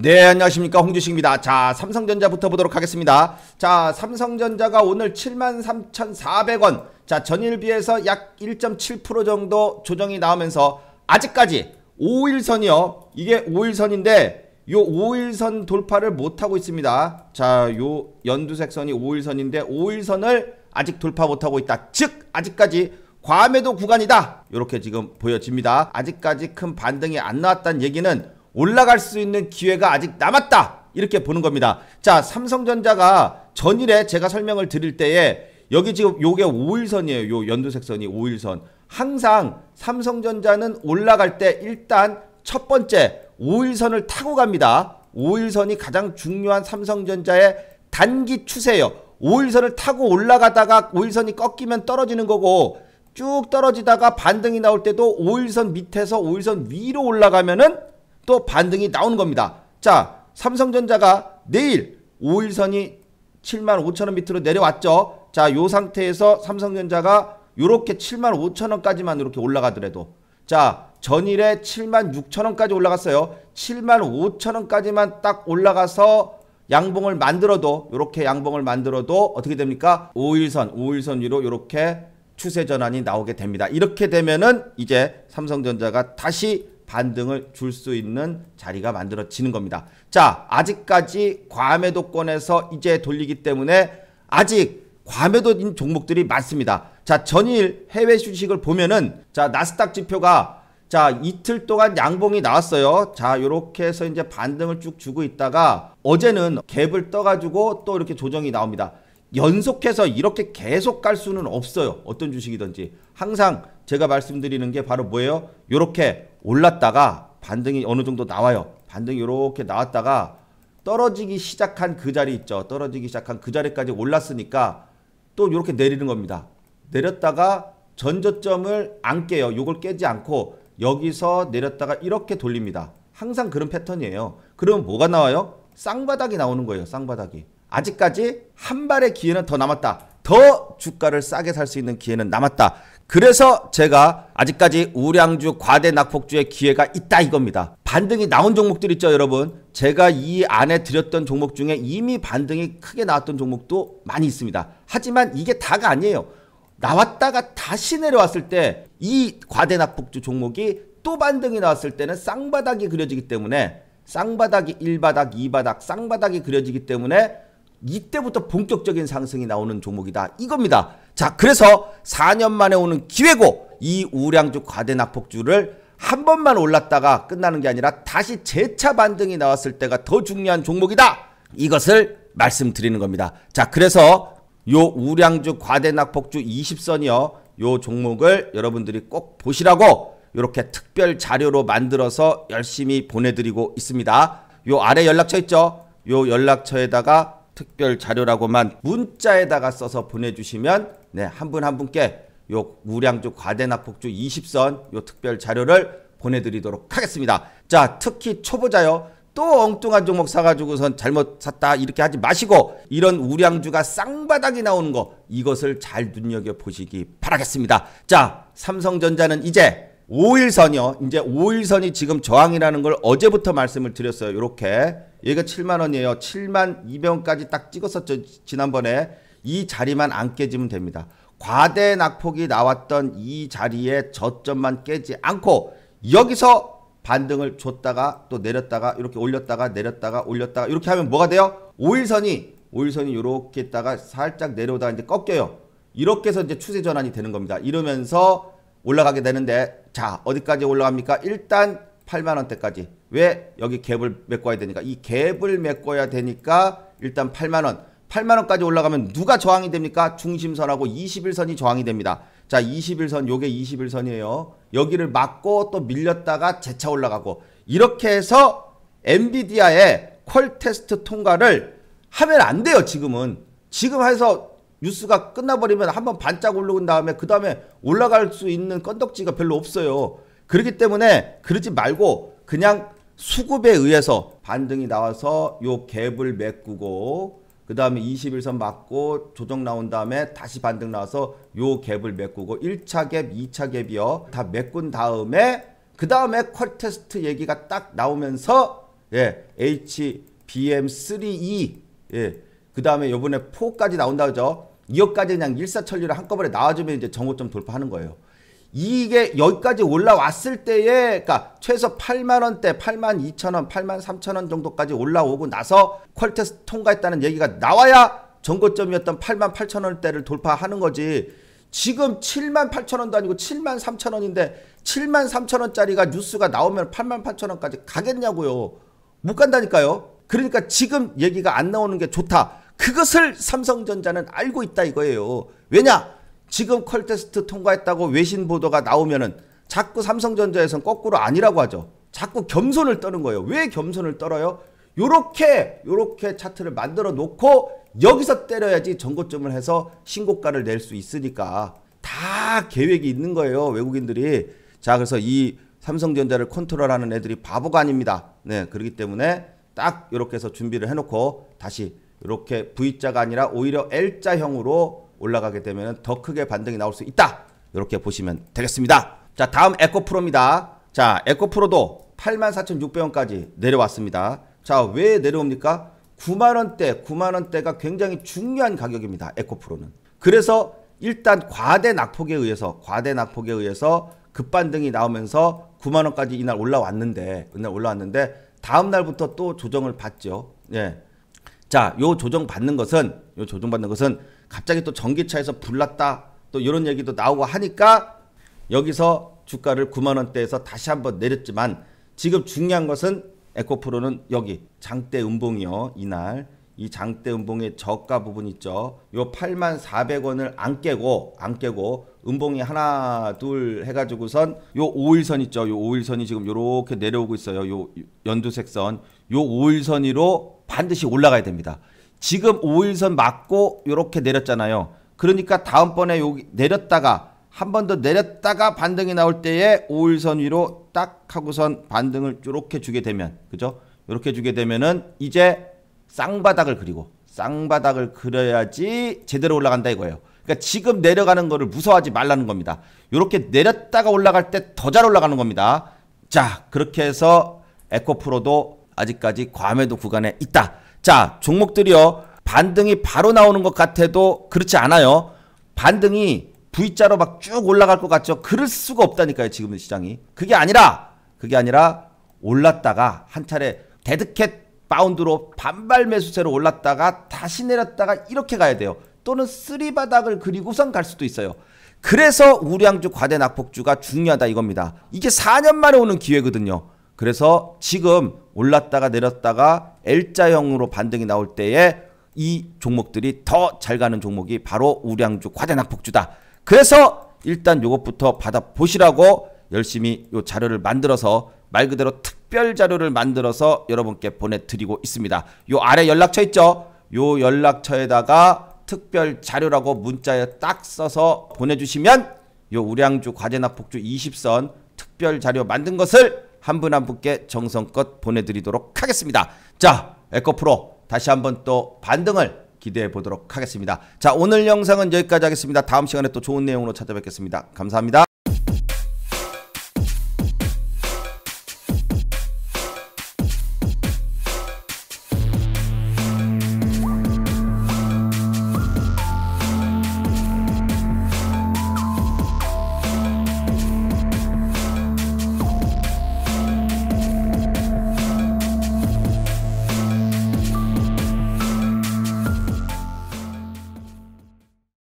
네, 안녕하십니까. 홍주식입니다. 자, 삼성전자부터 보도록 하겠습니다. 자, 삼성전자가 오늘 73,400원. 자, 전일 비해서 약 1.7% 정도 조정이 나오면서 아직까지 5일선이요. 이게 5일선인데 요 5일선 돌파를 못 하고 있습니다. 자, 요 연두색 선이 5일선인데 5일선을 아직 돌파 못 하고 있다. 즉, 아직까지 과매도 구간이다. 이렇게 지금 보여집니다. 아직까지 큰 반등이 안 나왔다는 얘기는 올라갈 수 있는 기회가 아직 남았다. 이렇게 보는 겁니다. 자, 삼성전자가 전일에 제가 설명을 드릴 때에 여기 지금 요게 5일선이에요. 요 연두색 선이 5일선. 항상 삼성전자는 올라갈 때 일단 첫 번째 5일선을 타고 갑니다. 5일선이 가장 중요한 삼성전자의 단기 추세예요. 5일선을 타고 올라가다가 5일선이 꺾이면 떨어지는 거고 쭉 떨어지다가 반등이 나올 때도 5일선 밑에서 5일선 위로 올라가면은 또 반등이 나오는 겁니다. 자, 삼성전자가 내일 5일선이 7만 5천원 밑으로 내려왔죠. 자, 요 상태에서 삼성전자가 요렇게 7만 5천원까지만 이렇게 올라가더라도 자, 전일에 7만 6천원까지 올라갔어요. 7만 5천원까지만 딱 올라가서 양봉을 만들어도 요렇게 양봉을 만들어도 어떻게 됩니까? 5일선, 5일선 위로 요렇게 추세 전환이 나오게 됩니다. 이렇게 되면은 이제 삼성전자가 다시 반등을 줄 수 있는 자리가 만들어지는 겁니다. 자, 아직까지 과매도권에서 이제 돌리기 때문에 아직 과매도인 종목들이 많습니다. 자, 전일 해외 주식을 보면은 자, 나스닥 지표가 자, 이틀 동안 양봉이 나왔어요. 자, 이렇게 해서 이제 반등을 쭉 주고 있다가 어제는 갭을 떠가지고 또 이렇게 조정이 나옵니다. 연속해서 이렇게 계속 갈 수는 없어요. 어떤 주식이든지. 항상 제가 말씀드리는 게 바로 뭐예요? 요렇게 올랐다가 반등이 어느 정도 나와요. 반등이 이렇게 나왔다가 떨어지기 시작한 그 자리 있죠. 떨어지기 시작한 그 자리까지 올랐으니까 또 이렇게 내리는 겁니다. 내렸다가 전저점을 안 깨요. 이걸 깨지 않고 여기서 내렸다가 이렇게 돌립니다. 항상 그런 패턴이에요. 그럼 뭐가 나와요? 쌍바닥이 나오는 거예요. 쌍바닥이. 아직까지 한 발의 기회는 더 남았다. 더 주가를 싸게 살 수 있는 기회는 남았다. 그래서 제가 아직까지 우량주, 과대 낙폭주의 기회가 있다 이겁니다. 반등이 나온 종목들 있죠, 여러분. 제가 이 안에 드렸던 종목 중에 이미 반등이 크게 나왔던 종목도 많이 있습니다. 하지만 이게 다가 아니에요. 나왔다가 다시 내려왔을 때 이 과대 낙폭주 종목이 또 반등이 나왔을 때는 쌍바닥이 그려지기 때문에 쌍바닥이 1바닥, 2바닥, 쌍바닥이 그려지기 때문에 이때부터 본격적인 상승이 나오는 종목이다. 이겁니다. 자, 그래서 4년 만에 오는 기회고 이 우량주 과대 낙폭주를 한 번만 올랐다가 끝나는 게 아니라 다시 재차 반등이 나왔을 때가 더 중요한 종목이다. 이것을 말씀드리는 겁니다. 자, 그래서 요 우량주 과대 낙폭주 20선이요. 요 종목을 여러분들이 꼭 보시라고 이렇게 특별 자료로 만들어서 열심히 보내드리고 있습니다. 요 아래 연락처 있죠? 요 연락처에다가 특별 자료라고만 문자에다가 써서 보내주시면 네, 한 분 한 분께 요 우량주 과대낙폭주 20선 요 특별 자료를 보내드리도록 하겠습니다. 자, 특히 초보자요. 또 엉뚱한 종목 사가지고선 잘못 샀다 이렇게 하지 마시고 이런 우량주가 쌍바닥이 나오는 거 이것을 잘 눈여겨보시기 바라겠습니다. 자, 삼성전자는 이제 5일선이요. 이제 5일선이 지금 저항이라는 걸 어제부터 말씀을 드렸어요. 이렇게 얘가 7만원이에요. 7만 2병까지 딱 찍었었죠. 지난번에. 이 자리만 안 깨지면 됩니다. 과대 낙폭이 나왔던 이 자리에 저점만 깨지 않고 여기서 반등을 줬다가 또 내렸다가 이렇게 올렸다가 내렸다가 올렸다가 이렇게 하면 뭐가 돼요? 5일선이 5일선이 이렇게 있다가 살짝 내려오다가 이제 꺾여요. 이렇게 해서 이제 추세 전환이 되는 겁니다. 이러면서 올라가게 되는데 자 어디까지 올라갑니까? 일단 8만원대까지 왜 여기 갭을 메꿔야 되니까 이 갭을 메꿔야 되니까 일단 8만원 8만원까지 올라가면 누가 저항이 됩니까? 중심선하고 21선이 저항이 됩니다. 자 21선 요게 21선이에요. 여기를 막고 또 밀렸다가 재차 올라가고 이렇게 해서 엔비디아의 퀄 테스트 통과를 하면 안 돼요 지금은. 지금 해서 뉴스가 끝나버리면 한번 반짝 올라온 다음에 그 다음에 올라갈 수 있는 건덕지가 별로 없어요. 그렇기 때문에 그러지 말고 그냥 수급에 의해서 반등이 나와서 요 갭을 메꾸고 그 다음에 21선 맞고 조정 나온 다음에 다시 반등 나와서 요 갭을 메꾸고 1차 갭, 2차 갭이요. 다 메꾼 다음에 그 다음에 퀄 테스트 얘기가 딱 나오면서 예, HBM3E 예, 그 다음에 요번에 4까지 나온다 그죠? 2억까지 그냥 일사천리로 한꺼번에 나와주면 이제 정오점 돌파하는 거예요. 이게 여기까지 올라왔을 때에 그러니까 최소 8만 원대, 8만 2천 원, 8만 3천 원 정도까지 올라오고 나서 퀄테스 통과했다는 얘기가 나와야 전고점이었던 8만 8천 원대를 돌파하는 거지. 지금 7만 8천 원도 아니고 7만 3천 원인데 7만 3천 원짜리가 뉴스가 나오면 8만 8천 원까지 가겠냐고요. 못 간다니까요. 그러니까 지금 얘기가 안 나오는 게 좋다. 그것을 삼성전자는 알고 있다 이거예요. 왜냐? 지금 컬 테스트 통과했다고 외신 보도가 나오면은 자꾸 삼성전자에선 거꾸로 아니라고 하죠. 자꾸 겸손을 떠는 거예요. 왜 겸손을 떨어요? 요렇게 요렇게 차트를 만들어 놓고 여기서 때려야지 전고점을 해서 신고가를 낼 수 있으니까 다 계획이 있는 거예요. 외국인들이. 자, 그래서 이 삼성전자를 컨트롤하는 애들이 바보가 아닙니다. 네, 그렇기 때문에 딱 이렇게 해서 준비를 해놓고 다시 이렇게 V자가 아니라 오히려 L자형으로 올라가게 되면 더 크게 반등이 나올 수 있다. 이렇게 보시면 되겠습니다. 자, 다음 에코프로입니다. 자, 에코프로도 84,600원까지 내려왔습니다. 자, 왜 내려옵니까? 9만원대, 9만원대가 굉장히 중요한 가격입니다. 에코프로는. 그래서 일단 과대 낙폭에 의해서, 과대 낙폭에 의해서 급반등이 나오면서 9만원까지 이날 올라왔는데, 이날 올라왔는데, 다음날부터 또 조정을 받죠. 예. 자, 요 조정 받는 것은 요 조정 받는 것은 갑자기 또 전기차에서 불났다. 또 이런 얘기도 나오고 하니까 여기서 주가를 9만 원대에서 다시 한번 내렸지만 지금 중요한 것은 에코프로는 여기 장대 음봉이요. 이날 이 장대 음봉의 저가 부분 있죠. 요 8만 400원을 안 깨고 안 깨고 음봉이 하나 둘 해가지고선 요 5일선 있죠. 요 5일선이 지금 요렇게 내려오고 있어요. 요 연두색 선. 요 5일선이로 반드시 올라가야 됩니다. 지금 5일선 맞고 이렇게 내렸잖아요. 그러니까 다음번에 여기 내렸다가 한 번 더 내렸다가 반등이 나올 때에 5일선 위로 딱 하고선 반등을 이렇게 주게 되면 그죠? 이렇게 주게 되면은 이제 쌍바닥을 그리고 쌍바닥을 그려야지 제대로 올라간다 이거예요. 그러니까 지금 내려가는 거를 무서워하지 말라는 겁니다. 이렇게 내렸다가 올라갈 때 더 잘 올라가는 겁니다. 자, 그렇게 해서 에코프로도 아직까지 과매도 구간에 있다. 자, 종목들이요. 반등이 바로 나오는 것 같아도 그렇지 않아요. 반등이 V자로 막 쭉 올라갈 것 같죠. 그럴 수가 없다니까요, 지금 시장이. 그게 아니라 그게 아니라 올랐다가 한 차례 데드캣 바운드로 반발 매수세로 올랐다가 다시 내렸다가 이렇게 가야 돼요. 또는 쓰리바닥을 그리고선 갈 수도 있어요. 그래서 우량주 과대 낙폭주가 중요하다 이겁니다. 이게 4년 만에 오는 기회거든요. 그래서 지금 올랐다가 내렸다가 L자형으로 반등이 나올 때에 이 종목들이 더 잘 가는 종목이 바로 우량주 과대낙폭주다. 그래서 일단 이것부터 받아 보시라고 열심히 요 자료를 만들어서 말 그대로 특별 자료를 만들어서 여러분께 보내드리고 있습니다. 이 아래 연락처 있죠? 이 연락처에다가 특별 자료라고 문자에 딱 써서 보내주시면 이 우량주 과제나 폭주 20선 특별 자료 만든 것을 한분한 분께 정성껏 보내드리도록 하겠습니다. 자, 에코프로 다시 한번 또 반등을 기대해 보도록 하겠습니다. 자, 오늘 영상은 여기까지 하겠습니다. 다음 시간에 또 좋은 내용으로 찾아뵙겠습니다. 감사합니다.